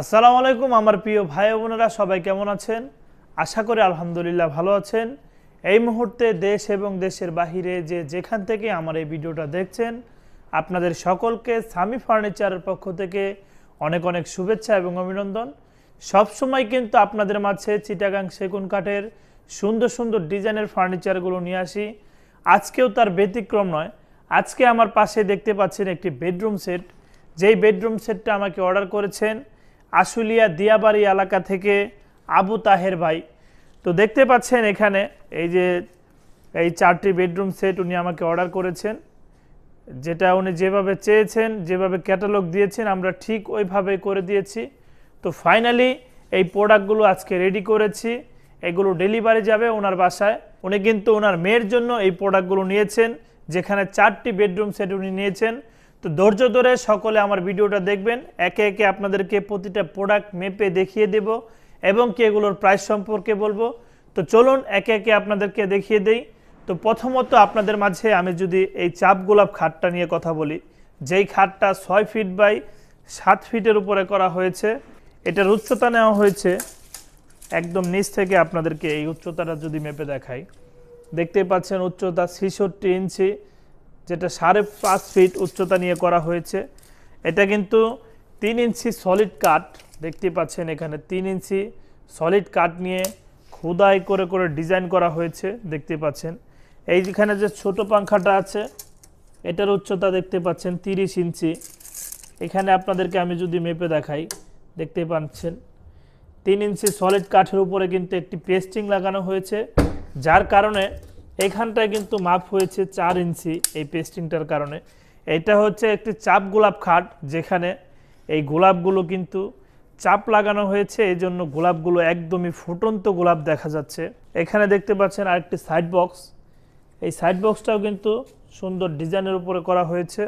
আসসালামু আলাইকুম আমার প্রিয় ভাই বোনেরা সবাই কেমন আছেন আশা করি আলহামদুলিল্লাহ ভালো আছেন এই মুহূর্তে দেশ এবং দেশের বাহিরে যে যেখান থেকে আমার এই ভিডিওটা দেখছেন আপনাদের সকলকে সামি ফার্নিচারের পক্ষ থেকে অনেক অনেক শুভেচ্ছা এবং অভিনন্দন সবসময় কিন্তু আপনাদের মাঝে চিটাগাং সেগুন কাঠের সুন্দর সুন্দর ডিজাইনের ফার্নিচারগুলো নিয়ে আসি আজকেও তার ব্যতিক্রম নয় আজকে আমার পাশে দেখতে পাচ্ছেন একটি বেডরুম সেট যেই বেডরুম সেটটা আমাকে অর্ডার করেছেন আশুলিয়া দিয়াবাড়ি এলাকা থেকে আবু তাহের ভাই তো দেখতে পাচ্ছেন এখানে এই যে এই চারটি বেডরুম সেট উনি আমাকে অর্ডার করেছেন যেটা উনি যেভাবে চেয়েছেন যেভাবে ক্যাটালগ দিয়েছেন আমরা ঠিক ওইভাবে করে দিয়েছি তো ফাইনালি এই প্রোডাক্টগুলো আজকে রেডি করেছি এগুলো ডেলিভারি যাবে ওনার বাসায় উনি কিন্তু ওনার মেয়ের জন্য এই প্রোডাক্টগুলো নিয়েছেন যেখানে চারটি বেডরুম সেট উনি নিয়েছেন তো ধৈর্য ধরে সকলে আমার ভিডিওটা দেখবেন একে একে আপনাদেরকে প্রতিটা প্রোডাক্ট মেপে দেখিয়ে দেব এবং কি এগুলোর প্রাইস সম্পর্কে বলবো তো চলুন একে একে আপনাদেরকে দেখিয়ে দেই তো প্রথমত আপনাদের মাঝে আমি যদি এই চাপ গোলাপ খাটটা নিয়ে কথা বলি যেই খাটটা ছয় ফিট বাই সাত ফিটের উপরে করা হয়েছে এটার উচ্চতা নেওয়া হয়েছে একদম নিচ থেকে আপনাদেরকে এই উচ্চতাটা যদি মেপে দেখাই দেখতে পাচ্ছেন উচ্চতা ছিষট্টি ইঞ্চি যেটা সাড়ে পাঁচ ফিট উচ্চতা নিয়ে করা হয়েছে এটা কিন্তু তিন ইঞ্চি সলিড কাঠ দেখতে পাচ্ছেন এখানে তিন ইঞ্চি সলিড কাঠ নিয়ে খোদাই করে করে ডিজাইন করা হয়েছে দেখতে পাচ্ছেন এই যেখানে যে ছোট পাংখাটা আছে এটার উচ্চতা দেখতে পাচ্ছেন তিরিশ ইঞ্চি এখানে আপনাদেরকে আমি যদি মেপে দেখাই দেখতে পাচ্ছেন তিন ইঞ্চি সলিড কাঠের উপরে কিন্তু একটি পেস্টিং লাগানো হয়েছে যার কারণে এখানটায় কিন্তু মাপ হয়েছে চার ইঞ্চি এই পেস্টিংটার কারণে এটা হচ্ছে একটি চাপ গোলাপ খাট যেখানে এই গোলাপগুলো কিন্তু চাপ লাগানো হয়েছে এই জন্য গোলাপগুলো একদমই ফুটন্ত গোলাপ দেখা যাচ্ছে এখানে দেখতে পাচ্ছেন আরেকটি সাইড বক্স এই সাইড বক্সটাও কিন্তু সুন্দর ডিজাইনের উপরে করা হয়েছে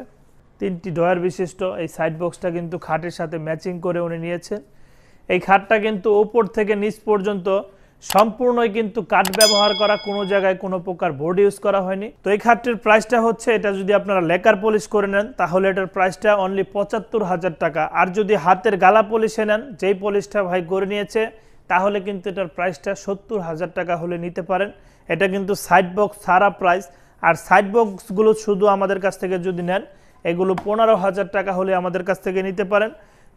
তিনটি ডয়ার বিশিষ্ট এই সাইড বক্সটা কিন্তু খাটের সাথে ম্যাচিং করে উনি নিয়েছেন এই খাটটা কিন্তু ওপর থেকে নিচ পর্যন্ত সম্পূর্ণই কিন্তু কাঠ ব্যবহার করা কোনো জায়গায় কোনো প্রকার বোর্ড ইউজ করা হয়নি তো এই খাটটির প্রাইসটা হচ্ছে এটা যদি আপনারা লেকার পলিশ করে নেন তাহলে এটার প্রাইসটা অনলি পঁচাত্তর হাজার টাকা আর যদি হাতের গালা পলিশে নেন যেই পলিশটা ভাই করে নিয়েছে তাহলে কিন্তু এটার প্রাইসটা সত্তর হাজার টাকা হলে নিতে পারেন এটা কিন্তু সাইড বক্স সারা প্রাইস আর সাইড বক্সগুলো শুধু আমাদের কাছ থেকে যদি নেন এগুলো পনেরো হাজার টাকা হলে আমাদের কাছ থেকে নিতে পারেন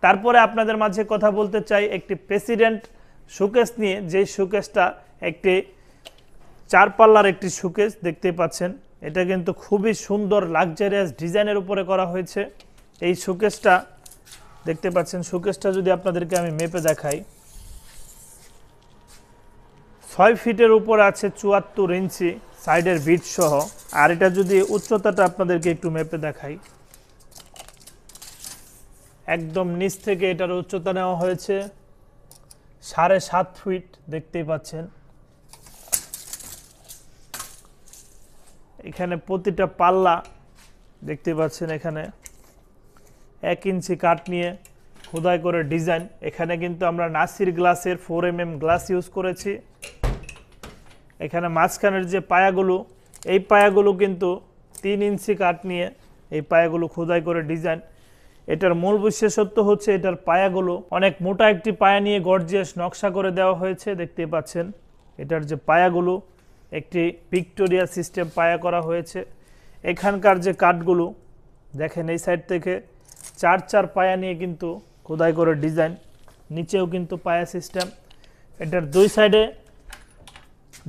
তারপরে আপনাদের মাঝে কথা বলতে চাই একটি প্রেসিডেন্ট শোকেস নিয়ে যে শোকেসটা একটি চার পাল্লার একটি শোকেস দেখতে পাচ্ছেন এটা কিন্তু খুবই সুন্দর লাকজারিয়াস ডিজাইনের উপরে করা হয়েছে এই শোকেসটা দেখতে পাচ্ছেন শোকেসটা যদি আপনাদেরকে আমি মেপে দেখাই ছয় ফিটের উপর আছে চুয়াত্তর ইঞ্চি সাইডের বিট সহ আর এটা যদি উচ্চতাটা আপনাদেরকে একটু মেপে দেখাই একদম নিচ থেকে এটার উচ্চতা নেওয়া হয়েছে সাড়ে সাত ফিট দেখতেই পাচ্ছেন এখানে প্রতিটা পাল্লা দেখতে পাচ্ছেন এখানে এক ইঞ্চি কাঠ নিয়ে খোদাই করে ডিজাইন এখানে কিন্তু আমরা নাসির গ্লাসের four M mm glass use করেছি এখানে মাঝখানের যে পায়াগুলো এই পায়াগুলো কিন্তু তিন ইঞ্চি কাঠ নিয়ে এই পায়াগুলো খোদাই করে ডিজাইন এটার মূল বিশেষত্ব হচ্ছে এটার পায়াগুলো অনেক মোটা একটি পায়া নিয়ে গর্জিয়াস নকশা করে দেওয়া হয়েছে দেখতে পাচ্ছেন এটার যে পায়াগুলো একটি ভিক্টোরিয়া সিস্টেম পায়া করা হয়েছে এখানকার যে কাঠগুলো দেখেন এই সাইড থেকে চার চার পায়া নিয়ে কিন্তু খোদাই করে ডিজাইন নিচেও কিন্তু পায়া সিস্টেম এটার দুই সাইডে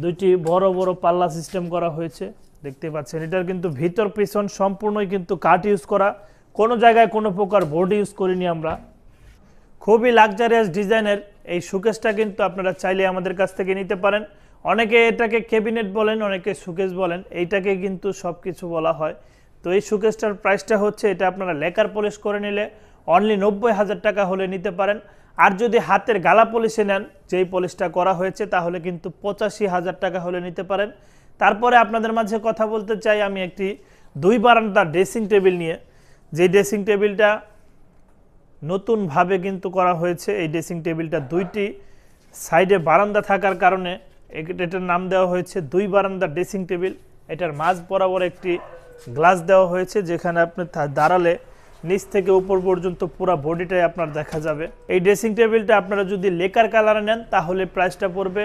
দুইটি বড় বড় পাল্লা সিস্টেম করা হয়েছে দেখতে পাচ্ছেন এটার কিন্তু ভিতর পিছন সম্পূর্ণই কিন্তু কাঠ ইউজ করা কোনো জায়গায় কোনো প্রকার বোর্ড ইউজ করিনি আমরা খুবই লাকজারিয়াস ডিজাইনের এই সুকেসটা কিন্তু আপনারা চাইলে আমাদের কাছ থেকে নিতে পারেন অনেকে এটাকে ক্যাবিনেট বলেন অনেকে সুকেস বলেন এইটাকে কিন্তু সব কিছু বলা হয় তো এই সুকেশটার প্রাইসটা হচ্ছে এটা আপনারা লেকার পলিশ করে নিলে অনলি নব্বই হাজার টাকা হলে নিতে পারেন আর যদি হাতের গালা পলিশে নেন যেই পলিশটা করা হয়েছে তাহলে কিন্তু পঁচাশি হাজার টাকা হলে নিতে পারেন তারপরে আপনাদের মাঝে কথা বলতে চাই আমি একটি দুই বারান্দার ড্রেসিং টেবিল নিয়ে যে ড্রেসিং টেবিলটা নতুনভাবে কিন্তু করা হয়েছে এই ড্রেসিং টেবিলটা দুইটি সাইডে বারান্দা থাকার কারণে এটার নাম দেওয়া হয়েছে দুই বারান্দা ড্রেসিং টেবিল এটার মাঝ বরাবর একটি গ্লাস দেওয়া হয়েছে যেখানে আপনি দাঁড়ালে নিচ থেকে উপর পর্যন্ত পুরো বডিটাই আপনার দেখা যাবে এই ড্রেসিং টেবিলটা আপনারা যদি লেকার কালারে নেন তাহলে প্রাইসটা পড়বে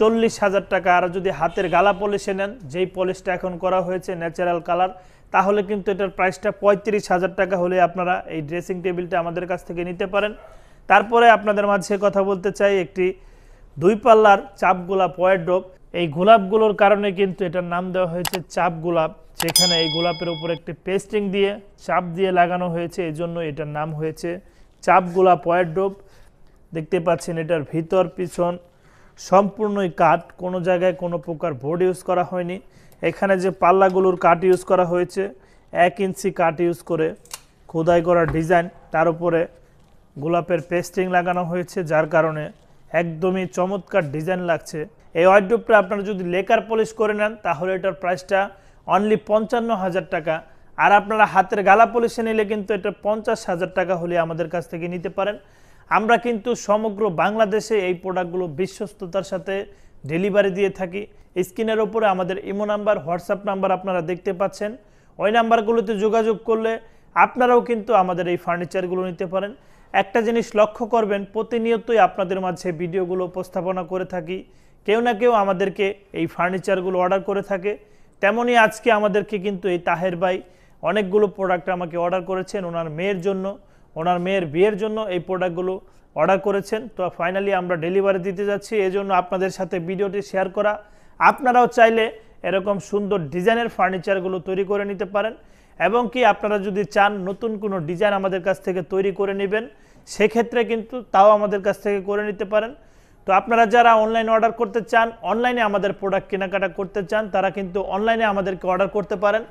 চল্লিশ হাজার টাকা আর যদি হাতের গালা পলিশে নেন যেই পলিশটা এখন করা হয়েছে ন্যাচারাল কালার তাহলে কিন্তু এটার প্রাইসটা পঁয়ত্রিশ হাজার টাকা হলে আপনারা এই ড্রেসিং টেবিলটা আমাদের কাছ থেকে নিতে পারেন তারপরে আপনাদের মাঝে কথা বলতে চাই একটি দুই পাল্লার চাপ গোলাপ ডোপ এই গোলাপগুলোর কারণে কিন্তু এটার নাম দেওয়া হয়েছে চাপ গোলাপ যেখানে এই গোলাপের উপর একটি পেস্টিং দিয়ে চাপ দিয়ে লাগানো হয়েছে এই জন্য এটার নাম হয়েছে চাপ গোলাপ ডোপ দেখতে পাচ্ছেন এটার ভিতর পিছন সম্পূর্ণই কাঠ কোনো জায়গায় কোনো প্রকার বোর্ড ইউজ করা হয়নি এখানে যে পাল্লাগুলোর কাট ইউজ করা হয়েছে এক ইঞ্চি কাট ইউজ করে খোদাই করা ডিজাইন তার উপরে গোলাপের পেস্টিং লাগানো হয়েছে যার কারণে একদমই চমৎকার ডিজাইন লাগছে এই ওয়াইড্রোপটা আপনারা যদি লেকার পলিশ করে নেন তাহলে এটার প্রাইসটা অনলি পঞ্চান্ন হাজার টাকা আর আপনারা হাতের গালা পলিশে নিলে কিন্তু এটা পঞ্চাশ হাজার টাকা হলে আমাদের কাছ থেকে নিতে পারেন আমরা কিন্তু সমগ্র বাংলাদেশে এই প্রোডাক্টগুলো বিশ্বস্ততার সাথে ডেলিভারি দিয়ে থাকি স্ক্রিনের ওপরে আমাদের ইমো নাম্বার হোয়াটসঅ্যাপ নাম্বার আপনারা দেখতে পাচ্ছেন ওই নাম্বারগুলোতে যোগাযোগ করলে আপনারাও কিন্তু আমাদের এই ফার্নিচারগুলো নিতে পারেন একটা জিনিস লক্ষ্য করবেন প্রতিনিয়তই আপনাদের মাঝে ভিডিওগুলো উপস্থাপনা করে থাকি কেউ না কেউ আমাদেরকে এই ফার্নিচারগুলো অর্ডার করে থাকে তেমনই আজকে আমাদেরকে কিন্তু এই তাহের ভাই অনেকগুলো প্রোডাক্ট আমাকে অর্ডার করেছেন ওনার মেয়ের জন্য ওনার মেয়ের বিয়ের জন্য এই প্রোডাক্টগুলো অর্ডার করেছেন তো ফাইনালি আমরা ডেলিভারি দিতে যাচ্ছি এজন্য আপনাদের সাথে ভিডিওটি শেয়ার করা আপনারাও চাইলে এরকম সুন্দর ডিজাইনের ফার্নিচারগুলো তৈরি করে নিতে পারেন এবং কি আপনারা যদি চান নতুন কোনো ডিজাইন আমাদের কাছ থেকে তৈরি করে নেবেন সেক্ষেত্রে কিন্তু তাও আমাদের কাছ থেকে করে নিতে পারেন তো আপনারা যারা অনলাইন অর্ডার করতে চান অনলাইনে আমাদের প্রোডাক্ট কেনাকাটা করতে চান তারা কিন্তু অনলাইনে আমাদেরকে অর্ডার করতে পারেন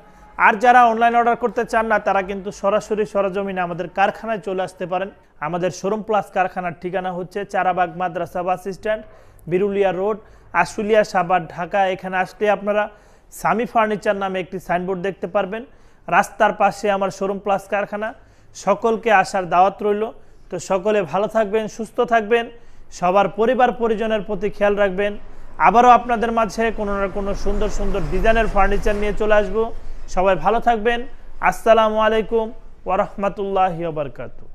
আর যারা অনলাইন অর্ডার করতে চান না তারা কিন্তু সরাসরি সরজমিনে আমাদের কারখানায় চলে আসতে পারেন আমাদের শোরুম প্লাস কারখানার ঠিকানা হচ্ছে Charabag Madrasa bus stand Birulia road Ashulia Savar Dhaka এখানে আসলে আপনারা সামি ফার্নিচার নামে একটি সাইনবোর্ড দেখতে পারবেন রাস্তার পাশে আমার শোরুম প্লাস কারখানা সকলকে আসার দাওয়াত রইল তো সকলে ভালো থাকবেন সুস্থ থাকবেন সবার পরিবার পরিজনের প্রতি খেয়াল রাখবেন আবারও আপনাদের মাঝে কোনো না কোনো সুন্দর সুন্দর ডিজাইনের ফার্নিচার নিয়ে চলে আসবো সবাই ভালো থাকবেন আসসালামু আলাইকুম ওরহমতুল্লাহ বারকাতু